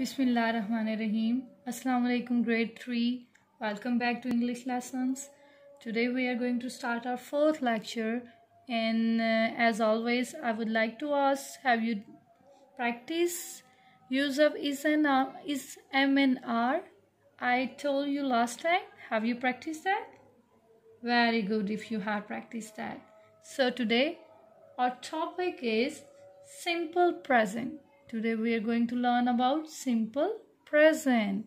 Bismillahirrahmanirrahim. Assalamu alaikum grade 3. Welcome back to English lessons. Today we are going to start our fourth lecture and uh, as always I would like to ask have you practiced use of is and uh, is am and I told you last time. Have you practiced that? Very good if you have practiced that. So today our topic is simple present Today we are going to learn about simple present.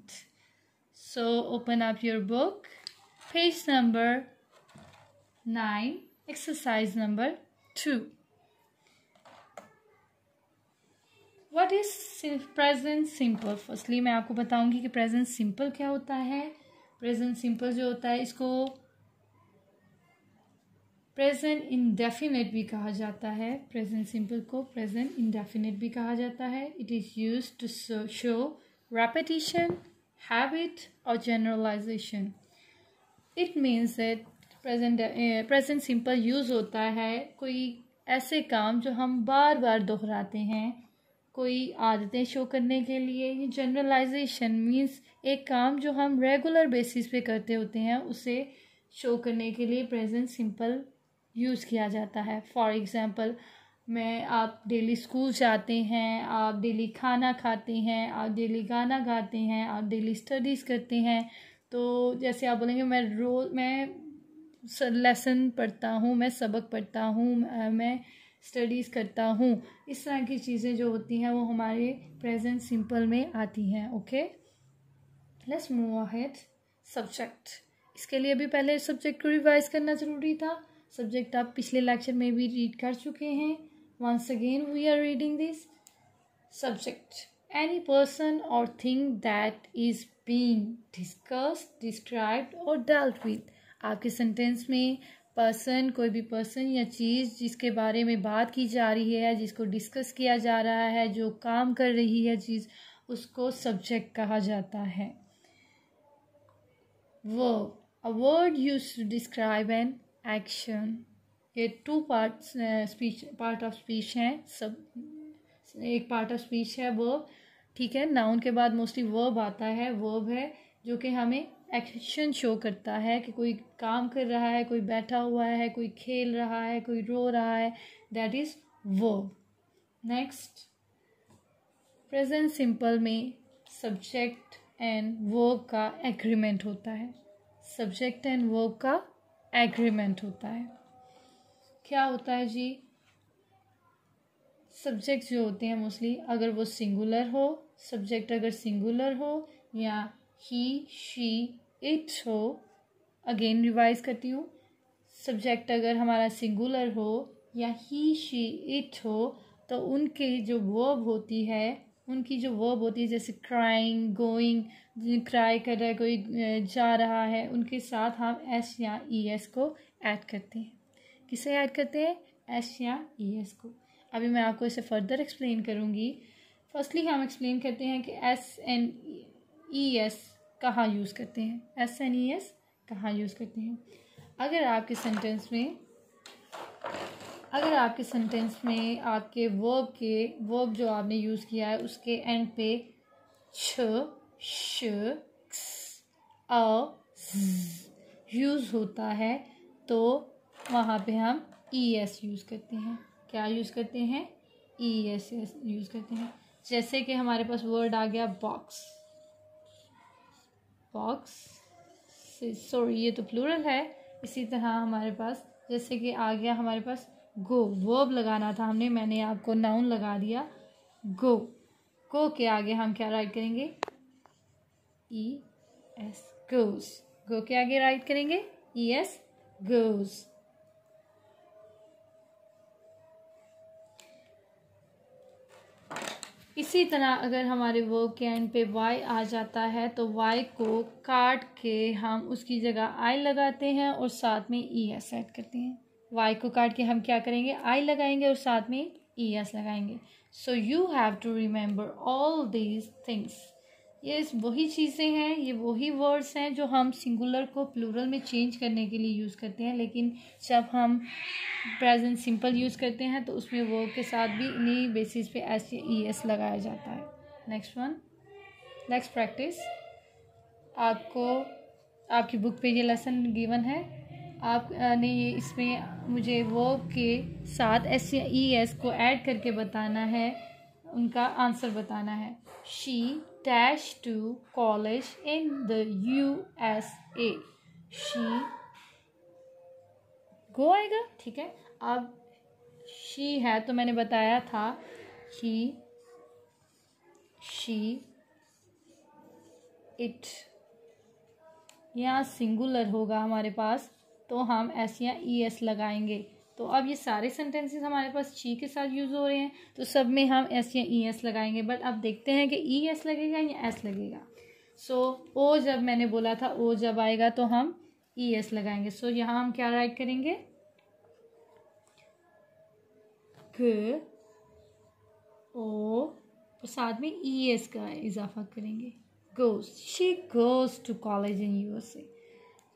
So open up your book, page number 9, exercise number 2. What is present simple firstly main aapko bataungi ki present simple kya hota hai present simple jo hota hai isko present indefinite भी कहा जाता है present simple को present indefinite भी कहा जाता है it is use to show repetition habit और generalization it means that present present simple use होता है कोई ऐसे काम जो हम बार बार दोहराते हैं कोई आदतें शो करने के लिए ये जनरलाइजेशन मीन्स एक काम जो हम रेगुलर बेसिस पे करते होते हैं उसे शो करने के लिए प्रेजेंट सिंपल यूज़ किया जाता है फॉर एग्ज़ाम्पल मैं आप डेली स्कूल जाते हैं आप डेली खाना खाते हैं आप डेली गाना गाते हैं आप डेली स्टडीज़ करते हैं तो जैसे आप बोलेंगे मैं रोज़ मैं लेसन पढ़ता हूँ मैं सबक पढ़ता हूँ मैं स्टडीज़ करता हूँ इस तरह की चीज़ें जो होती हैं वो हमारे प्रेजेंट सिंपल में आती हैं okay let's move ahead subject इसके लिए भी पहले सब्जेक्ट को रिवाइज करना ज़रूरी था सब्जेक्ट आप पिछले लेक्चर में भी रीड कर चुके हैं once again we are reading this subject any person or thing that is being discuss describe or dealt with आपके सेंटेंस में पर्सन कोई भी पर्सन या चीज़ जिसके बारे में बात की जा रही है जिसको डिस्कस किया जा रहा है जो काम कर रही है चीज़ उसको सब्जेक्ट कहा जाता है verb a word use to describe an action ये two part speech part of speech हैं सब एक पार्ट ऑफ स्पीच है वर्ब ठीक है नाउन के बाद मोस्टली वर्ब आता है वर्ब है जो कि हमें एक्शन शो करता है कि कोई काम कर रहा है कोई बैठा हुआ है कोई खेल रहा है कोई रो रहा है that is verb next present simple में सब्जेक्ट एंड वर्ब का एग्रीमेंट होता है सब्जेक्ट एंड वर्ब का एग्रीमेंट होता है क्या होता है जी सब्जेक्ट जो होते हैं मोस्टली अगर वो सिंगुलर हो सब्जेक्ट अगर सिंगुलर हो या ही शी इट हो अगेन रिवाइज करती हूँ सब्जेक्ट अगर हमारा सिंगुलर हो या ही शी इट हो तो उनके जो वर्ब होती है उनकी जो वर्ब होती है जैसे क्राइंग गोइंग क्राई कर रहा है कोई जा रहा है उनके साथ हम एस या ई एस को ऐड करते हैं किसे ऐड करते हैं एस या ई एस को अभी मैं आपको इसे फर्दर एक्सप्लेन करूँगी फर्स्टली हम एक्सप्लेन करते हैं कि एस एन ई एस कहाँ यूज़ करते हैं एस एन ई एस कहाँ यूज़ करते हैं अगर आपके सेंटेंस में अगर आपके सेंटेंस में आपके वर्ब के वर्ब जो आपने यूज़ किया है उसके एंड पे छ श अ यूज़ होता है तो वहाँ पे हम ई एस यूज़ करते हैं क्या यूज़ करते हैं ई एस एस यूज़ करते हैं जैसे कि हमारे पास वर्ड आ गया बॉक्स बॉक्स सॉरी ये तो प्लूरल है इसी तरह हमारे पास जैसे कि आ गया हमारे पास गो वर्ब लगाना था हमने मैंने आपको नाउन लगा दिया गो को के आगे हम क्या राइट करेंगे ई एस गोज गो के आगे राइट करेंगे ई एस गोज इसी तरह अगर हमारे वर्ब के एंड पे वाई आ जाता है तो वाई को काट के हम उसकी जगह आई लगाते हैं और साथ में ई एस ऐड करते हैं वाई को काट के हम क्या करेंगे आई लगाएंगे और साथ में ई e एस लगाएंगे so you have to remember all these things ये वही चीज़ें हैं ये वही वर्ड्स हैं जो हम सिंगुलर को प्लूरल में चेंज करने के लिए यूज़ करते हैं लेकिन जब हम प्रेजेंट सिंपल यूज़ करते हैं तो उसमें वो के साथ भी इन्हीं बेसिस पे एस ई एस लगाया जाता है नेक्स्ट वन नेक्स्ट प्रैक्टिस आपको आपकी बुक पे ये लेसन गिवन है आपने ये इसमें मुझे वो के साथ एस ई एस को ऐड करके बताना है उनका आंसर बताना है she dash to college in the U S A she go आएगा ठीक है अब शी है तो मैंने बताया था कि शी इट यहाँ सिंगुलर होगा हमारे पास तो हम एस या ई e एस लगाएंगे तो अब ये सारे सेंटेंसेस हमारे पास शी के साथ यूज़ हो रहे हैं तो सब में हम एस या ई e एस लगाएंगे बट अब देखते हैं कि ई e एस लगेगा या एस लगेगा सो so, ओ जब मैंने बोला था ओ जब आएगा तो हम ई एस लगाएंगे सो so, यहाँ हम क्या राइट करेंगे क ओ और साथ में ई एस का इजाफा करेंगे goes she goes to college in U S A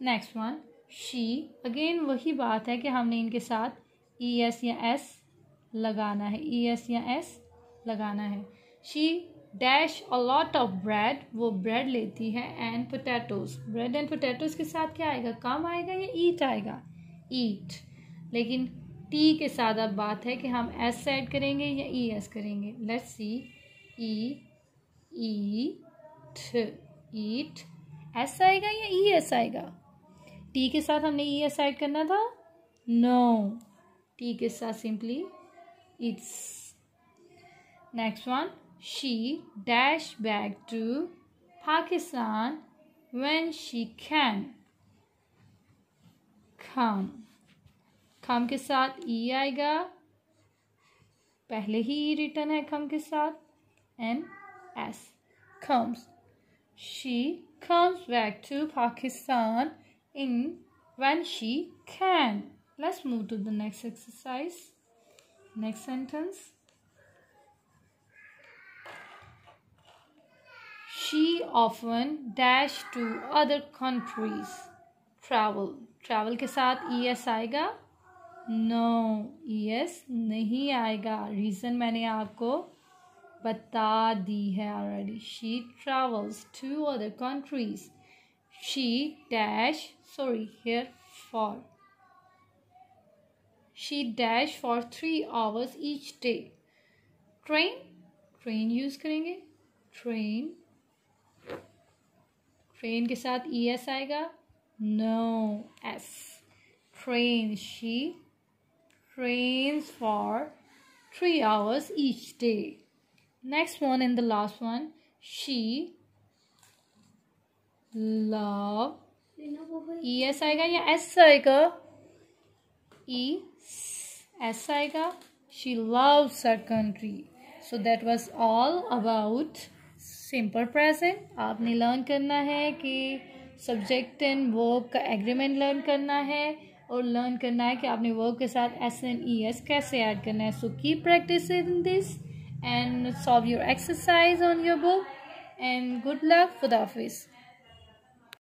next one she again वही बात है कि हमने इनके साथ ई e, एस या एस लगाना है ई e, एस या एस लगाना है she dash a lot of bread वो ब्रेड लेती है and potatoes bread and potatoes के साथ क्या आएगा कम आएगा या ईट आएगा ईट लेकिन टी के साथ अब बात है कि हम एस ऐड करेंगे या ई e, एस करेंगे let's see E eat eat S आएगा या ई एस आएगा टी के साथ हमने ई एस ऐड करना था नो टी के साथ simply it's next one she dash back to Pakistan when she can come come के साथ ई e आएगा पहले ही ई e रिटर्न है खम के साथ and S comes she comes back to Pakistan in when she can. Let's move to the next exercise. Next sentence. She often dash to other countries. Travel. Travel के साथ E S S आएगा no E S नहीं आएगा reason मैंने आपको बता दी है already she travels to other countries sorry here for she dash for 3 hours each day train train use karenge train train ke sath es aayega no s train she trains for 3 hours each day next one and the last one she love E S e आएगा या S आएगा E e S आएगा she loves her country so that was all about simple present आपने learn करना है कि subject and verb का agreement learn करना है और लर्न करना है कि आपने वर्क के साथ एस एन ई एस कैसे ऐड करना है so keep practice in this and solve your exercise on your book and good luck फुदाफिज़